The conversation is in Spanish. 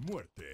muerte.